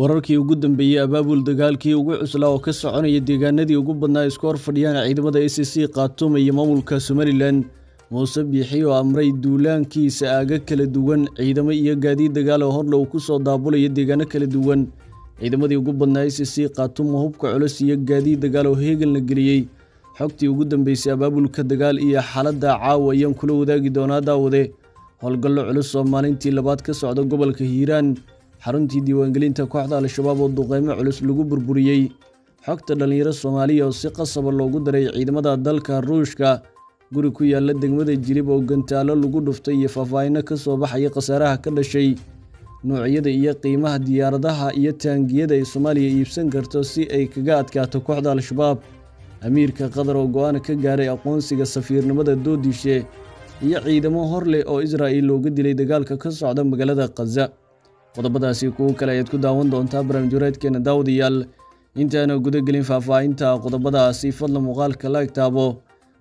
wararkii ugu dambeeyey abaabul dagaalkii ugu cuslaa oo ka soconaya deegaanadii ugu badnaa isku hor fadhiyaan ciidamada a c c qaatumaya maamulka somalilan muuse biixi oo amray duulaankiisa aaga kala duwan ciidamo iyo gaadiid dagaal oo hordhow ku soo daabulaya deegaano kala duwan ciidamadii ugu badnaa s c c hubka culus iyo gaadiid dagaal oo heegan la geliyey xogtii ugu dambeysay abaabulka dagaal iyo xaaladda caawa ayaan kula wadaagi doonaa daawade howlgallo culus oo maalintii labaad ka socda gobolka hiiraan xaruntii diiwaangelinta kooxda al-shabaab oo duqeymo culus lagu burburiyey xogta dhallinyaro soomaaliya oo si qasaba ah loogu daray ciidamada dalka ruushka guri ku yaalla degmada jilib oo gantaallo lagu dhuftay iyo faahfaahinno ka soo baxaya khasaaraha ka dhashay nuucyada iyo qiimaha diyaaradaha iyo taangiyada ay soomaaliya iibsan karto si ay kaga adkaato kooxda al-shabaab amiirka qatar oo go'aan ka gaaray aqoonsiga safiirnimada doodishe iyo ciidamo hor leh oo israa'iil looga dilay dagaalka ka socda magaalada khaza qodobadaasi kuwo kale ayaad ku daawan doontaa barnaamijwareedkeena daawadayaal intaana gudagelin faahfaahinta qodobadaasi fadla muuqaalka la egtaabo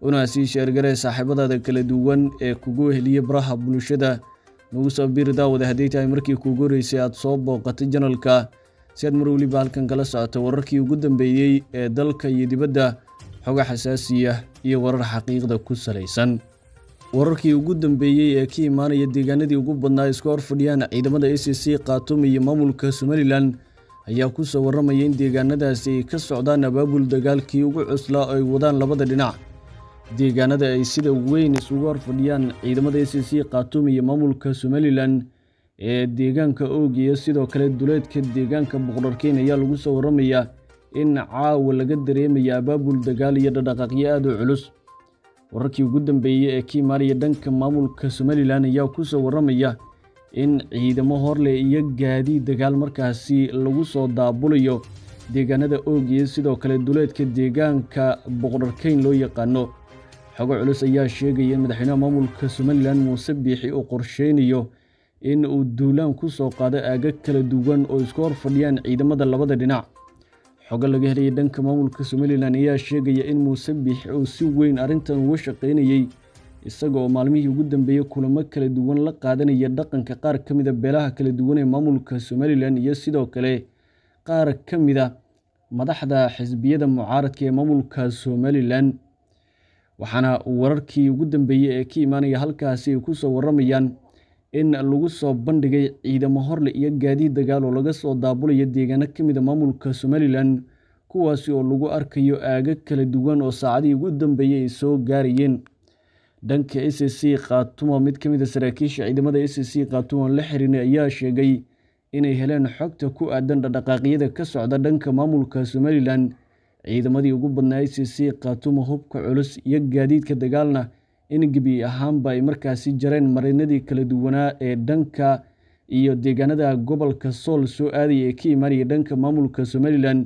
una sii sheergaree saaxiibadaada kala duwan ee kugu heliya baraha bulshada nagu soo biiri daawada haddii tahay markii kuugu horeysay aad soo booqatay janalka si aad mar weliba halkan kala socoto wararkii ugu dambeeyey ee dalka iyo dibadda xoga xasaasiya iyo warar xaqiiqda ku salaysan wararkii ugu dambeeyey ee ka imaanaya deegaanadii ugu badnaa isku horfadhiyaan ciidamada a c c khaatuum iyo maamulka somalilan ayaa ku soo warramaya in deegaanadaasi ay ka socdaan abaabul dagaalkii ugu cuslaa ay wadaan labada dhinac deegaanada ay sida weyn isugu horfadhiyaan ciidamada a c c khaatuum iyo maamulka somalilan ee deegaanka oog iyo sidoo kale duleedka deegaanka boqorarkeyn ayaa lagu soo warramaya in caawa laga dareemaya abaabul dagaal iyo dhadhaqaaqyo aad u culus wararkii ugu dambeeyey ee kiimaariya dhanka maamulka somalilan ayaa kusoo warramaya in ciidamo horle iyo gaadiid dagaal markaasi lagu soo daabulayo deegaanada oogiya sidoo kale duleedka deegaanka boqdharkayn loo yaqaano xogo culus ayaa sheegaya in madaxweynaha maamulka somalilan muuse biixi uu qorsheynayo in uu duulaan ku soo qaado aagag kala duwan oo isku hor fadhiyaan ciidamada labada dhinac xoga laga helayay dhanka maamulka somalilan ayaa sheegaya in muuse biix uu si weyn arrintan uga shaqaynayey isaga oo maalmihii ugu dambeeyey kulamo kala duwan la qaadanaya dhaqanka qaar ka mida beelaha kala duwan ee maamulka somalilan iyo sidoo kale qaar ka mida madaxda xisbiyada mucaaradka ee maamulka somalilan waxaana wararkii ugu dambeeyey ee ka imaanaya halkaasi ay ku soo warramayaan in lagu soo bandhigay ciidamo horle iyo gaadiid dagaal oo laga soo daabulaya deegaano ka mid a ah maamulka somalilan kuwaasi oo lagu arkayo aaga kala duwan oo saacadihii ugu dambeeyey ay soo gaarayeen dhanka s c c khatuma mid ka mid a ah saraakiisha ciidamada a c c khatuma la xirinay ayaa sheegay inay heleen xogta ku aadan dhaqdhaqaaqyada ka socda dhanka maamulka somalilan ciidamadii ugu badnaa s c c khatuma hubka culus iyo gaadiidka dagaalna in gebi ahaanba ay markaasi jareen marinadii kala duwanaa ee dhanka iyo deegaanada gobolka sool soo aadaya ee ka imaanaya dhanka maamulka somalilan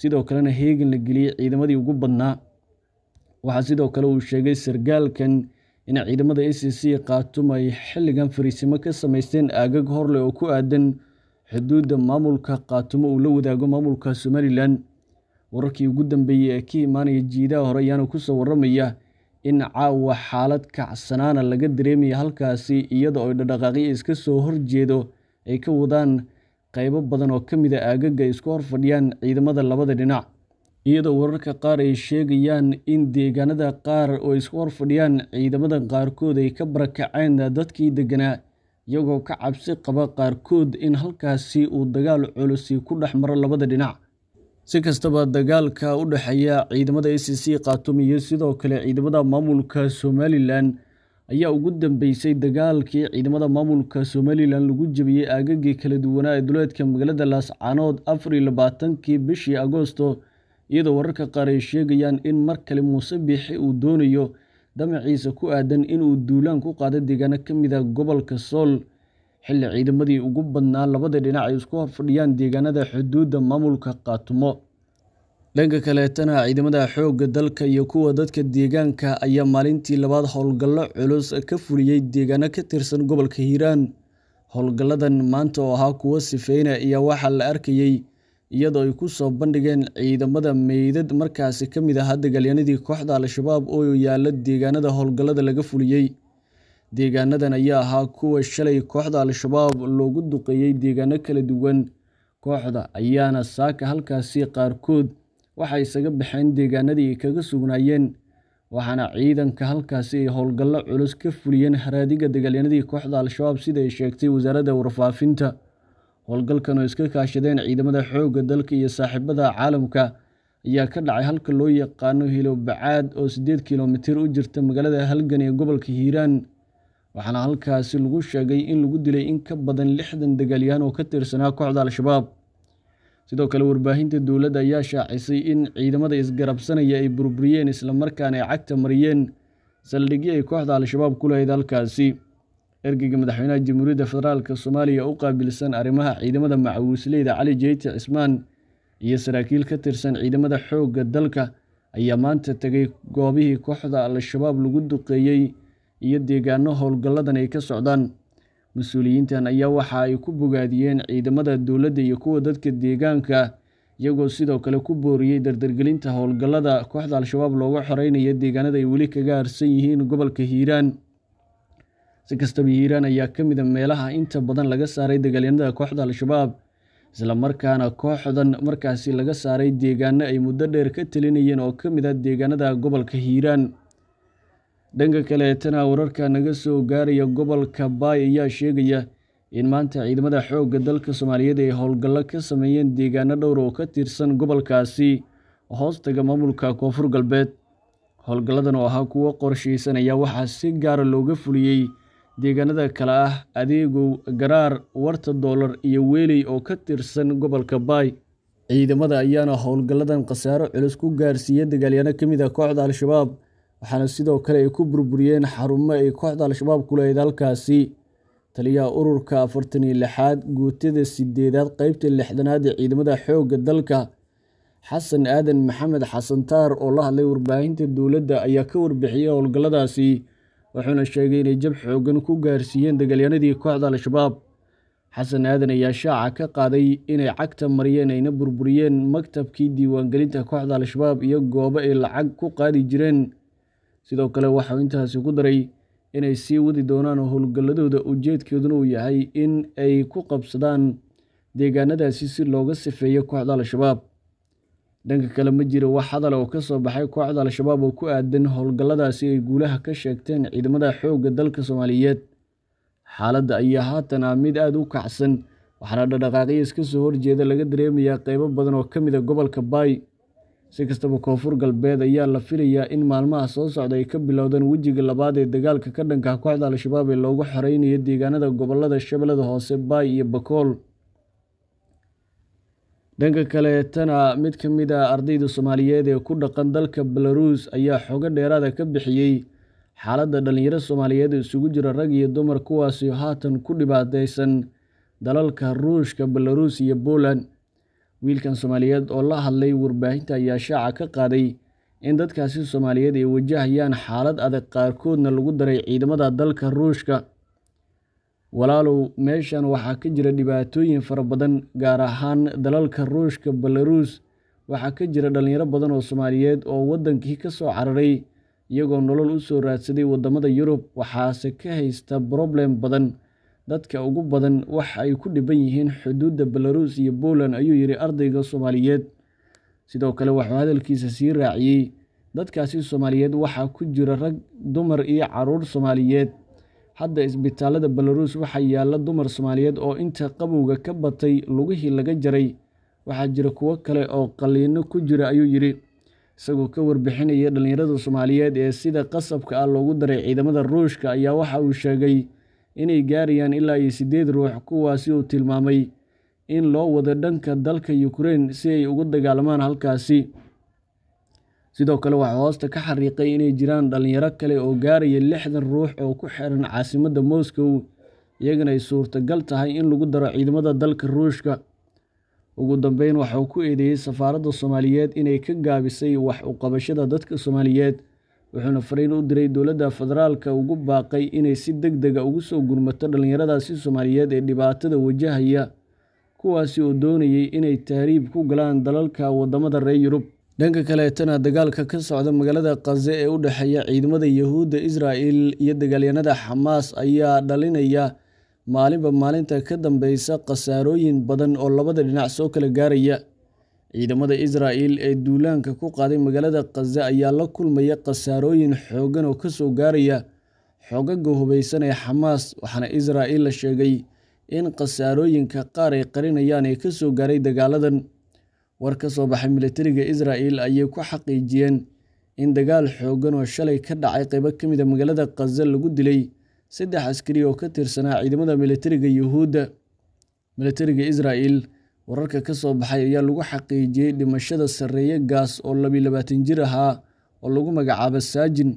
sidoo kalena heegan la geliyey ciidamadii ugu badnaa waxaa sidoo kale uu sheegay sargaalkan in ciidamada a c c kaatum ay xilligan fariisimo ka sameysteen aagag horleh oo ku aadan xuduudda maamulka kaatumo uu la wadaago maamulka somalilan wararkii ugu dambeeyey ee ka imaanaya jiidaha hore ayaana kusoo waramaya in caawa xaalad kacsanaana laga dareemayo halkaasi iyada oo dhadhaqaaqyo iska soo horjeedo ay ka wadaan qaybo badan oo ka mid a ah aagaga ay isku horfadhiyaan ciidamada labada dhinac iyadoo wararka qaar ay sheegayaan in deegaanada qaar oo isku horfadhiyaan ciidamada qaarkood ay ka barakaceen dadkii deganaa iyagoo ka cabsi qaba qaarkood in halkaasi uu dagaal culusi ku dhex maro labada dhinac si kastaba dagaalka u dhexeeya ciidamada a c c qaatumiyo sidoo kale ciidamada maamulka somalilan ayaa ugu dambeysay dagaalkii ciidamada maamulka somalilan lagu jebiyey aagagii kala duwanaa ee duleedka magaalada laascanood afar iyo labaatankii bishii agoosto iyadoo wararka qaar ay sheegayaan in mar kale muuse biixi uu doonayo damaciisa ku aadan inuu duulaan ku qaado deegaano ka mid a ah gobolka sool xilli ciidamadii ugu badnaa labada dhinac ay isku horfadhiyaan deegaanada xuduudda maamulka khaatumo dhanka kaleetana ciidamada xoogga dalka iyo kuwa dadka deegaanka ayaa maalintii labaad howlgallo culus ka fuliyey deegaano ka tirsan gobolka hiiraan howlgalladan maanta oo ahaa kuwo sifeyna ayaa waxaa la arkayey iyadoo ay ku soo bandhigeen ciidamada meydad markaasi ka mid ahaa dagaalyanadii kooxda al-shabaab oo yaalla deegaanada howlgallada laga fuliyey deegaanadan ayaa ahaa kuwa shalay kooxda al-shabaab loogu duqeeyey deegaano kala duwan kooxda ayaana saaka halkaasi qaarkood waxay isaga baxeen deegaanadii ay kaga sugnaayeen waxaana ciidanka halkaasi ay howlgallo culus ka fuliyeen haraadiga dagaalyanadii kooxda al-shabaab sida ay sheegtay wasaaradda warfaafinta howlgalkan oo iska kaashadeen ciidamada xoogga dalka iyo saaxiibada caalamka ayaa ka dhacay halka loo yaqaano hilobacaad oo siddeed kilomitir u jirta magaalada halgan ee gobolka hiiraan waxaana halkaasi lagu sheegay in lagu dilay in ka badan lixdan dagaalyahan oo ka tirsanaa kooxda al-shabaab sidoo kale warbaahinta dowladda ayaa shaacisay in ciidamada isgarabsanaya ay burburiyeen islamarkaana ay cagta mariyeen saldhigii ay kooxda al-shabaab ku lahayd halkaasi ergeyga madaxweynaha jamhuuriyadda federaalka soomaaliya u qaabilsan arrimaha ciidamada macawisleyda cali jeyti cismaan iyo saraakiil ka tirsan ciidamada xoogga dalka ayaa maanta tegay goobihii kooxda al-shabaab lagu duqeeyey iyo deegaano howlgalladan ay ka socdaan mas-uuliyiintan ayaa waxa ay ku bogaadiyeen ciidamada dowladda iyo kuwa dadka deegaanka iyagoo sidoo kale ku booriyey dardargelinta howlgallada kooxda al-shabaab looga xoreynaya deegaanada ay weli kaga harsan yihiin gobolka hiiraan si kastaba hiiraan ayaa ka mida ah meelaha inta badan laga saaray dagaalyanada kooxda al-shabaab islamarkaana kooxdan markaasi laga saaray deegaano ay muddo dheer ka telinayeen oo ka mid ah deegaanada gobolka hiiraan dhanka kaleetana wararka naga soo gaaraya gobolka baay ayaa sheegaya in maanta ciidamada xoogga dalka soomaaliyeed ay howlgallo ka sameeyeen deegaano dhowr oo ka tirsan gobolkaasi hoostaga maamulka koonfur galbeed howlgalladan oo ahaa kuwo qorshaysanaya waxaa si gaara ah looga fuliyey deegaanada kale ah adeegow garaar warta doolar iyo weeley oo ka tirsan gobolka baay ciidamada ayaana howlgalladan khasaaro culus ku gaarsiiya dagaalyaano ka mid ah kooxda al-shabaab waxaana sidoo kale ay ku burburiyeen xarumo ay kooxda al-shabaab ku lahayd halkaasi taliyaha ururka afartan iyo lixaad guutada sideedaad qeybta lixdanaad ee ciidamada xoogga dalka xasan aadan maxamed xasantaar oo la hadlay warbaahinta dowladda ayaa ka warbixiyey howlgalladaasi wuxuuna sheegay inay jab xooggan ku gaarsiiyeen dagaalyahanadii kooxda al-shabaab xasan aadan ayaa shaaca ka qaaday inay cagta mariyeen ayna burburiyeen maktabkii diiwaangelinta kooxda al-shabaab iyo goobo ay lacag ku qaadi jireen sidoo kale waxauu intaasi ku daray inay sii wadi doonaan howlgalladooda ujeedkooduna uu yahay in ay ku qabsadaan deegaanadaasi si looga sifeeyo kooxda al-shabaab dhanka kale ma jiro wax hadal oo ka soo baxay kooxda al-shabaab oo ku aadan howlgalladaasi ay guulaha ka sheegteen ciidamada xoogga dalka soomaaliyeed xaaladda ayaa haatan ah mid aada u kacsan waxaana dhadhaqaaqyo iska soo horjeeda laga dareemayaa qeybo badan oo ka mid a ah gobolka baay Si kastaba Koonfur Galbeed ayaa la filayaa in maalmaha soo socda ay ka bilowdaan wejiga labaad ee dagaalka ka dhanka kooxda al-shabaab ee loogu xoreynayo deegaanada gobolada Shabeellada Hoose, Baay iyo Bakool. Dhanka kale, mid ka mid ah ardayda Soomaaliyeed ee ku dhaqan dalka Belaruus ayaa xoogo dheeraada ka bixiyey xaaladda dhalinyaro Soomaaliyeed isugu jira rag iyo dumar kuwaasi haatan ku dhibaataysan dalalka Ruushka, Belaruus iyo boland wiilkan soomaaliyeed oo la hadlay warbaahinta ayaa shaaca ka qaaday in dadkaasi soomaaliyeed ay wajahayaan xaalad adag qaarkoodna lagu daray ciidamada dalka ruushka walaalow meeshan waxaa ka jira dhibaatooyin fara badan gaar ahaan dalalka ruushka belaruus waxaa ka jira dhallinyaro badan oo soomaaliyeed oo waddankii ka soo cararay iyagoo nolol u soo raadsaday waddamada yurub waxaase ka haysta broblem badan dadka ugu badan wax ay ku dhiban yihiin xuduudda belarus iyo poland ayuu yidhi ardayga soomaaliyeed sidoo kale wuxuu hadalkiisa sii raaciyey dadkaasi soomaaliyeed waxaa ku jira rag dumar iyo caruur soomaaliyeed hadda isbitaalada belarus waxaa yaalla dumar soomaaliyeed oo inta qabowga ka batay lugihii laga jaray waxaa jira kuwo kale oo qalliino ku jira ayuu yidhi isagoo ka warbixinaya dhallinyarada soomaaliyeed ee sida qasabka ah loogu daray ciidamada ruushka ayaa waxa uu sheegay inay gaarayaan ilaa iyo siddeed ruux kuwaasi uu tilmaamay in loo wado dhanka dalka yukrain si ay ugu dagaalamaan halkaasi sidoo kale waxaa hoosta ka xariiqay inay jiraan dhallinyaro kale oo gaaraya lixdan ruux oo ku xiran caasimadda moskow iyagana ay suurtagal tahay in lagu daro ciidamada dalka ruushka ugu dambeyn waxauu ku eedeeyey safaaradda soomaaliyeed inay ka gaabisay wax uqabashada dadka soomaaliyeed wuxuuna fariin u diray dowladda federaalka ugu baaqay inay si deg dega ah ugu soo gurmato dhallinyaradaasi soomaaliyeed ee dhibaatada wajahaya kuwaasi oo doonayay inay tahriib ku galaan dalalka waddamada reer yurub dhanka kaleetana dagaalka ka socda magaalada khaze ee u dhexeeya ciidamada yahuudda israa'el iyo dagaalyanada xamaas ayaa dhalinaya maalinba maalinta ka dambeysa khasaarooyin badan oo labada dhinac soo kala gaaraya Ciidamada Israa'iil ee duulaanka ku qaaday magaalada Khaza ayaa la kulmaya khasaarooyin xooggan oo ka soo gaaraya xoogagga hubeysan ee Xamaas, waxaana Israa'iil sheegay in khasaarooyinka qaar ay qarinayaan ee ka soo gaaray dagaaladan. War ka soo baxay milatariga Israa'iil ayay ku xaqiijiyeen in dagaal xooggan oo shalay ka dhacay qaybo ka mid ah magaalada Khaza lagu dilay saddex askari oo ka tirsanaa ciidamada militariga Yuhuudda. Militariga Israa'iil wararka ka soo baxay ayaa lagu xaqiijiyey dhimashada sarreeye gaas oo labilabaatan jir ahaa oo lagu magacaabo saajin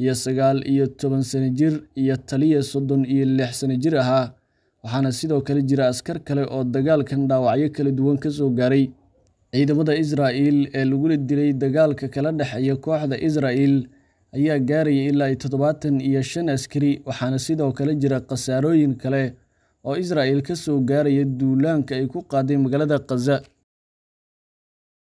iyo sagaal iyo toban sano jir iyo taliya soddon iyo lix sano jir ahaa waxaana sidoo kale jira askar kale oo dagaalkan dhaawacyo kala duwan ka soo gaaray ciidamada israa'il ee lagula dilay dagaalka kala dhexeeya kooxda israa'il ayaa gaaraya ilaa toddobaatan iyo shan askari waxaana sidoo kale jira khasaarooyin kale oo Israa'iil ka soo gaaraya duulaanka ay ku qaaday magaalada Khaza.